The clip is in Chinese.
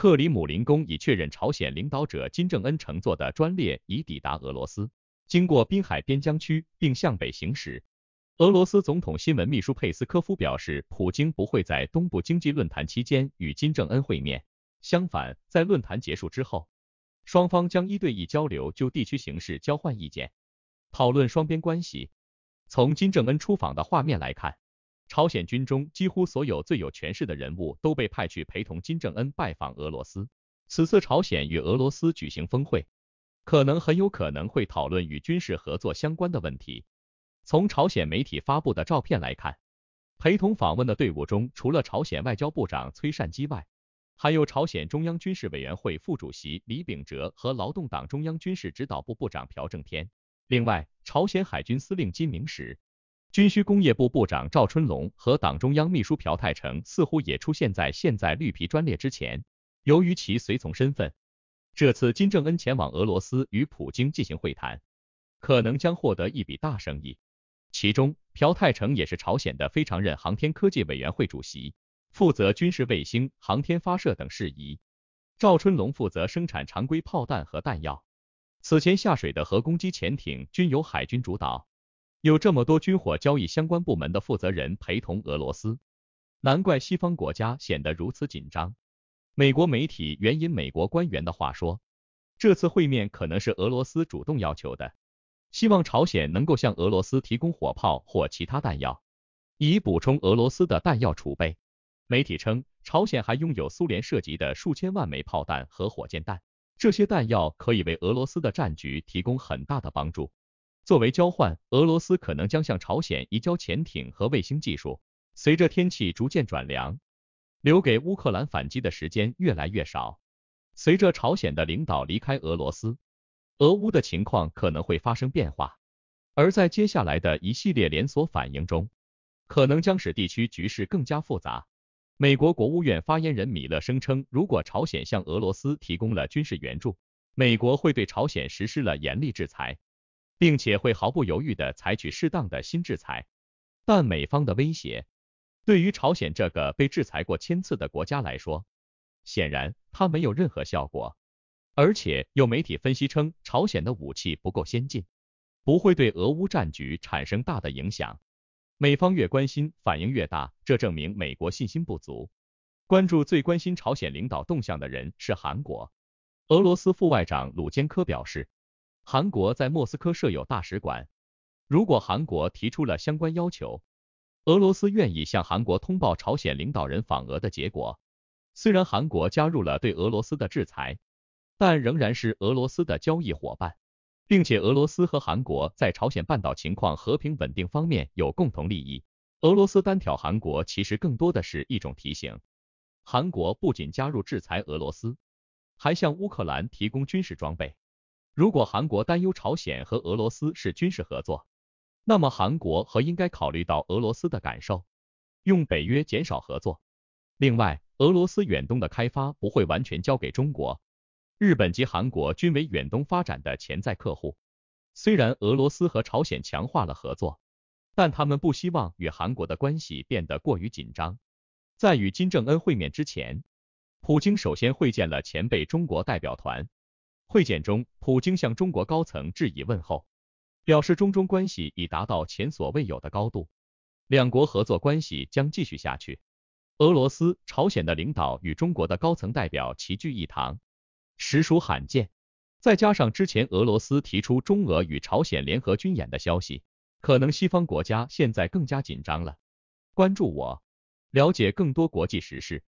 克里姆林宫已确认，朝鲜领导者金正恩乘坐的专列已抵达俄罗斯，经过滨海边疆区，并向北行驶。俄罗斯总统新闻秘书佩斯科夫表示，普京不会在东部经济论坛期间与金正恩会面。相反，在论坛结束之后，双方将一对一交流，就地区形势交换意见，讨论双边关系。从金正恩出访的画面来看。朝鲜军中几乎所有最有权势的人物都被派去陪同金正恩拜访俄罗斯。此次朝鲜与俄罗斯举行峰会，可能很有可能会讨论与军事合作相关的问题。从朝鲜媒体发布的照片来看，陪同访问的队伍中，除了朝鲜外交部长崔善基外，还有朝鲜中央军事委员会副主席李秉哲和劳动党中央军事指导部部长朴正天，另外，朝鲜海军司令金明石。军需工业部部长赵春龙和党中央秘书朴泰成似乎也出现在现在绿皮专列之前。由于其随从身份，这次金正恩前往俄罗斯与普京进行会谈，可能将获得一笔大生意。其中，朴泰成也是朝鲜的非常任航天科技委员会主席，负责军事卫星、航天发射等事宜。赵春龙负责生产常规炮弹和弹药。此前下水的核攻击潜艇均由海军主导。有这么多军火交易相关部门的负责人陪同俄罗斯，难怪西方国家显得如此紧张。美国媒体援引美国官员的话说，这次会面可能是俄罗斯主动要求的，希望朝鲜能够向俄罗斯提供火炮或其他弹药，以补充俄罗斯的弹药储备。媒体称，朝鲜还拥有苏联涉及的数千万枚炮弹和火箭弹，这些弹药可以为俄罗斯的战局提供很大的帮助。作为交换，俄罗斯可能将向朝鲜移交潜艇和卫星技术。随着天气逐渐转凉，留给乌克兰反击的时间越来越少。随着朝鲜的领导离开俄罗斯，俄乌的情况可能会发生变化。而在接下来的一系列连锁反应中，可能将使地区局势更加复杂。美国国务院发言人米勒声称，如果朝鲜向俄罗斯提供了军事援助，美国会对朝鲜实施了严厉制裁。并且会毫不犹豫地采取适当的新制裁，但美方的威胁对于朝鲜这个被制裁过千次的国家来说，显然它没有任何效果。而且有媒体分析称，朝鲜的武器不够先进，不会对俄乌战局产生大的影响。美方越关心，反应越大，这证明美国信心不足。关注最关心朝鲜领导动向的人是韩国。俄罗斯副外长鲁坚科表示。韩国在莫斯科设有大使馆，如果韩国提出了相关要求，俄罗斯愿意向韩国通报朝鲜领导人访俄的结果。虽然韩国加入了对俄罗斯的制裁，但仍然是俄罗斯的交易伙伴，并且俄罗斯和韩国在朝鲜半岛情况和平稳定方面有共同利益。俄罗斯单挑韩国，其实更多的是一种提醒。韩国不仅加入制裁俄罗斯，还向乌克兰提供军事装备。如果韩国担忧朝鲜和俄罗斯是军事合作，那么韩国和应该考虑到俄罗斯的感受，用北约减少合作。另外，俄罗斯远东的开发不会完全交给中国，日本及韩国均为远东发展的潜在客户。虽然俄罗斯和朝鲜强化了合作，但他们不希望与韩国的关系变得过于紧张。在与金正恩会面之前，普京首先会见了前辈中国代表团。会见中，普京向中国高层致以问候，表示中中关系已达到前所未有的高度，两国合作关系将继续下去。俄罗斯、朝鲜的领导与中国的高层代表齐聚一堂，实属罕见。再加上之前俄罗斯提出中俄与朝鲜联合军演的消息，可能西方国家现在更加紧张了。关注我，了解更多国际时事。